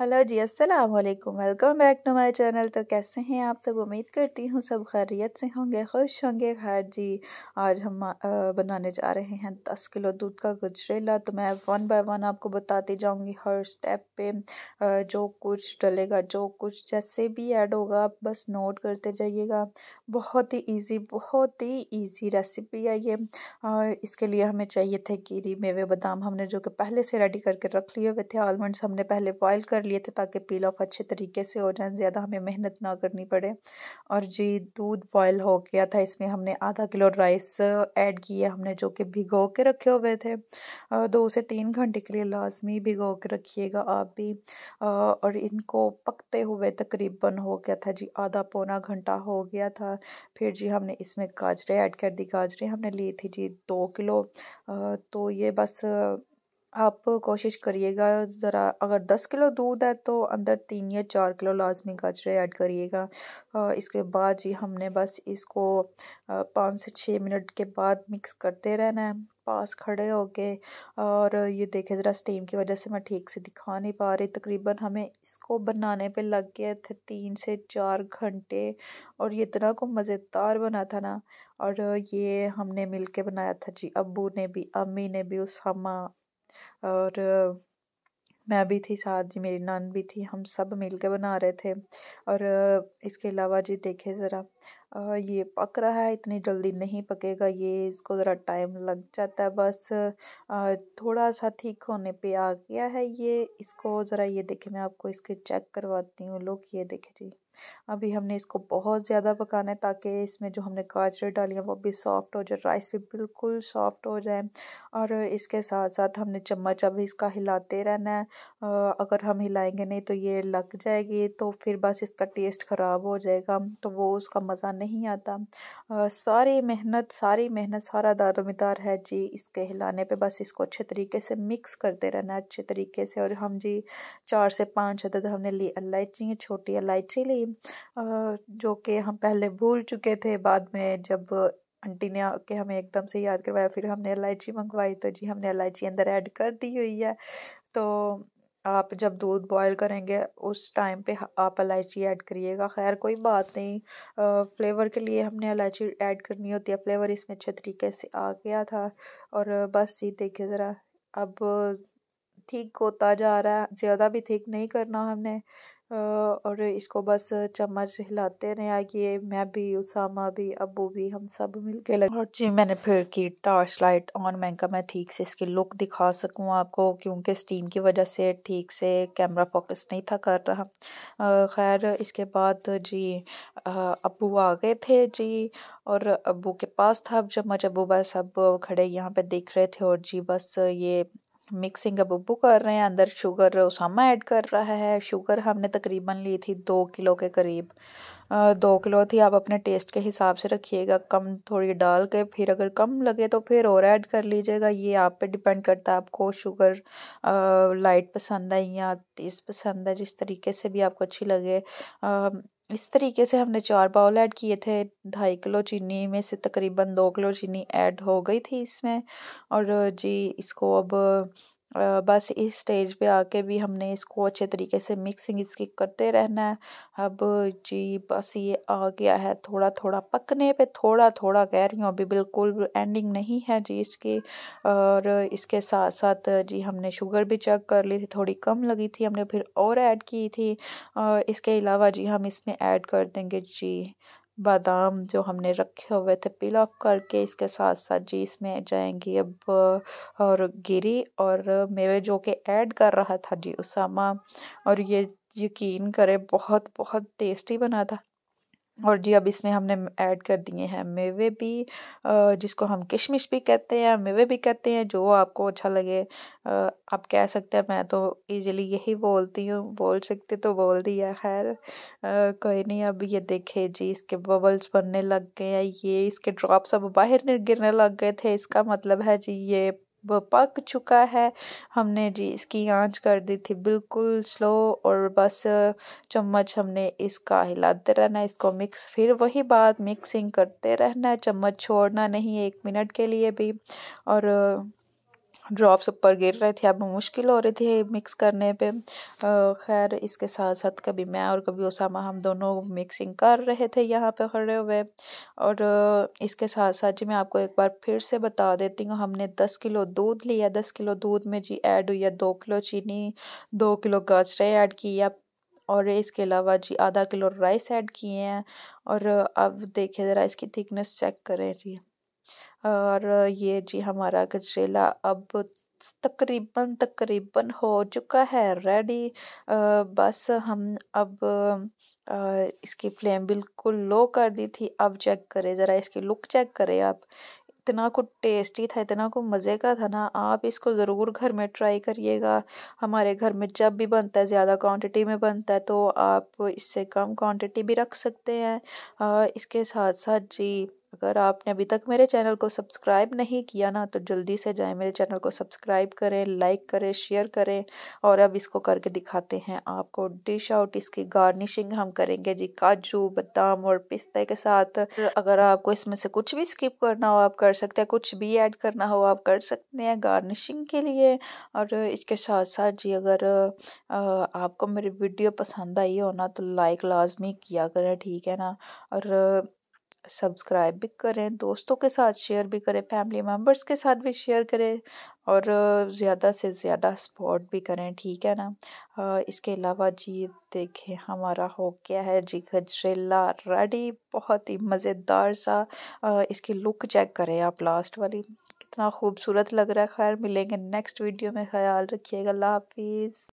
hello जी अस्सलाम वालेकुम welcome back to my channel तो कैसे हैं आप सब उम्मीद करती हूँ सब खैरियत से होंगे खुश होंगे खैर जी आज हम बनाने जा रहे हैं दस किलो दूध का गुजरेला तो मैं वन बाय वन आपको बताती जाऊँगी हर स्टेप पे जो कुछ डलेगा जो कुछ जैसे भी ऐड होगा आप बस नोट करते जाइएगा बहुत ही ईजी बहुत ही ईजी रेसिपी है ये और इसके लिए हमें चाहिए थे कीरी मेवे बादाम हमने जो कि पहले से रेडी करके रख लिए हुए थे आलमंड्स हमने पहले बॉयल कर लिए थे ताकि पील ऑफ अच्छे तरीके से हो जाए ज़्यादा हमें मेहनत ना करनी पड़े और जी दूध बॉयल हो गया था इसमें हमने आधा किलो राइस ऐड किए हमने जो कि भिगो के रखे हुए थे दो से तीन घंटे के लिए लाजमी भिगो के रखिएगा आप भी और इनको पकते हुए तकरीबन हो गया था जी आधा पौना घंटा हो गया था फिर जी हमने इसमें गाजरे ऐड कर दी गाजरे हमने ली थी जी दो किलो तो ये बस आप कोशिश करिएगा ज़रा अगर दस किलो दूध है तो अंदर तीन या चार किलो लाजमी गाजरे ऐड करिएगा इसके बाद जी हमने बस इसको पाँच से छः मिनट के बाद मिक्स करते रहना है पास खड़े हो गए और ये देखे ज़रा स्टीम की वजह से मैं ठीक से दिखा नहीं पा रही तकरीबन हमें इसको बनाने पे लग गए थे तीन से चार घंटे और ये इतना को मज़ेदार बना था ना और ये हमने मिल के बनाया था जी अबू ने भी अम्मी ने भी उसामा और मैं भी थी साथ जी मेरी नान भी थी हम सब मिलकर बना रहे थे और इसके अलावा जी देखे ज़रा ये पक रहा है इतनी जल्दी नहीं पकेगा ये इसको ज़रा टाइम लग जाता है बस थोड़ा सा ठीक होने पे आ गया है ये इसको ज़रा ये देखे मैं आपको इसके चेक करवाती हूँ लोग ये देखें जी अभी हमने इसको बहुत ज़्यादा पकाना है ताकि इसमें जो हमने गाजर डाली हैं वो भी सॉफ्ट हो जाए राइस भी बिल्कुल सॉफ्ट हो जाए और इसके साथ साथ हमने चम्मच अभी इसका हिलाते रहना है अगर हम हिलाएंगे नहीं तो ये लग जाएगी तो फिर बस इसका टेस्ट ख़राब हो जाएगा तो वो उसका मज़ा नहीं आता सारी मेहनत सारी मेहनत सारा दारोमदार है जी इसके हिलाने पर बस इसको अच्छे तरीके से मिक्स करते रहना है अच्छे तरीके से और हम जी चार से पाँच अदद हमने ली इलायची छोटी इलायची ली थी जो कि हम पहले भूल चुके थे बाद में जब आंटी ने के हमें एकदम से याद करवाया फिर हमने इलायची मंगवाई तो जी हमने इलायची अंदर ऐड कर दी हुई है तो आप जब दूध बॉईल करेंगे उस टाइम पे आप इलायची ऐड करिएगा खैर कोई बात नहीं आ, फ्लेवर के लिए हमने इलायची ऐड करनी होती है फ्लेवर इसमें अच्छे तरीके से आ गया था और बस जी देखिए ज़रा अब ठीक होता जा रहा है ज़्यादा भी ठीक नहीं करना हमने और इसको बस चम्मच हिलाते रहे आगे मैं भी उसामा भी अबू भी हम सब मिल के लगे और जी मैंने फिर की टार्च लाइट ऑन मैंने कहा मैं ठीक से इसकी लुक दिखा सकूँ आपको क्योंकि स्टीम की वजह से ठीक से कैमरा फोकस नहीं था कर रहा खैर इसके बाद जी अबू आ गए थे जी और अबू के पास था अब चम्मच अबू बस अब खड़े यहाँ पे देख रहे थे और जी बस ये मिक्सिंग अब अबू कर रहे हैं अंदर शुगर उसामा ऐड कर रहा है शुगर हमने तकरीबन ली थी दो किलो के करीब दो किलो थी आप अपने टेस्ट के हिसाब से रखिएगा कम थोड़ी डाल के फिर अगर कम लगे तो फिर और ऐड कर लीजिएगा ये आप पे डिपेंड करता है आपको शुगर लाइट पसंद है या तेज़ पसंद है जिस तरीके से भी आपको अच्छी लगे इस तरीके से हमने चार बाउल ऐड किए थे ढाई किलो चीनी में से तकरीबन दो किलो चीनी ऐड हो गई थी इसमें और जी इसको अब बस इस स्टेज पे आके भी हमने इसको अच्छे तरीके से मिक्सिंग इसकी करते रहना है अब जी बस ये आ गया है थोड़ा थोड़ा पकने पे थोड़ा थोड़ा कह रही हूँ अभी बिल्कुल एंडिंग नहीं है जी इसकी और इसके साथ साथ जी हमने शुगर भी चेक कर ली थी थोड़ी कम लगी थी हमने फिर और ऐड की थी इसके अलावा जी हम इसमें ऐड कर देंगे जी बादाम जो हमने रखे हुए थे पिल ऑफ करके इसके साथ साथ जी इसमें जाएंगी अब और गिरी और मेवे जो कि ऐड कर रहा था जी उसामा और ये यकीन करें बहुत बहुत टेस्टी बना था और जी अब इसमें हमने ऐड कर दिए हैं मेवे भी जिसको हम किशमिश भी कहते हैं मेवे भी कहते हैं जो आपको अच्छा लगे आप कह सकते हैं मैं तो ईजिली यही बोलती हूँ बोल सकते तो बोल दिया खैर कोई नहीं अब ये देखे जी इसके बबल्स बनने लग गए हैं ये इसके ड्रॉप्स अब बाहर गिरने लग गए थे इसका मतलब है जी ये वो पक चुका है हमने जी इसकी आंच कर दी थी बिल्कुल स्लो और बस चम्मच हमने इसका हिलाते रहना इसको मिक्स फिर वही बात मिक्सिंग करते रहना चम्मच छोड़ना नहीं एक मिनट के लिए भी और ड्रॉप्स ऊपर गिर रहे थे अब मुश्किल हो रही थी मिक्स करने पे खैर इसके साथ साथ कभी मैं और कभी उसामा हम दोनों मिक्सिंग कर रहे थे यहाँ पे खड़े हुए और इसके साथ साथ जी मैं आपको एक बार फिर से बता देती हूँ हमने दस किलो दूध लिया दस किलो दूध में जी ऐड हुई है दो किलो चीनी दो किलो गाजरे ऐड किया और इसके अलावा जी आधा किलो राइस ऐड किए हैं और अब देखिए ज़रा इसकी थिकनेस चेक करें जी और ये जी हमारा गजरेला अब तकरीबन तकरीबन हो चुका है रेडी बस हम अब आ, इसकी फ्लेम बिल्कुल लो कर दी थी अब चेक करें ज़रा इसकी लुक चेक करें आप इतना को टेस्टी था इतना को मज़े का था ना आप इसको ज़रूर घर में ट्राई करिएगा हमारे घर में जब भी बनता है ज़्यादा क्वांटिटी में बनता है तो आप इससे कम क्वांटिटी भी रख सकते हैं आ, इसके साथ साथ जी अगर आपने अभी तक मेरे चैनल को सब्सक्राइब नहीं किया ना तो जल्दी से जाएं मेरे चैनल को सब्सक्राइब करें लाइक करें शेयर करें और अब इसको करके दिखाते हैं आपको डिश आउट इसकी गार्निशिंग हम करेंगे जी काजू बादाम और पिस्ते के साथ अगर आपको इसमें से कुछ भी स्किप करना हो आप कर सकते हैं कुछ भी ऐड करना हो आप कर सकते हैं गार्निशिंग के लिए और इसके साथ साथ जी अगर आपको मेरी वीडियो पसंद आई हो ना तो लाइक लाजमी किया करें ठीक है ना और सब्सक्राइब भी करें दोस्तों के साथ शेयर भी करें फैमिली मेम्बर्स के साथ भी शेयर करें और ज़्यादा से ज़्यादा सपोर्ट भी करें ठीक है ना इसके अलावा जी देखें हमारा हो गया है जी गजरेला रेडी बहुत ही मज़ेदार सा इसकी लुक चेक करें आप लास्ट वाली कितना खूबसूरत लग रहा है खैर मिलेंगे नेक्स्ट वीडियो में ख्याल रखिएगा अल्लाह हाफिज़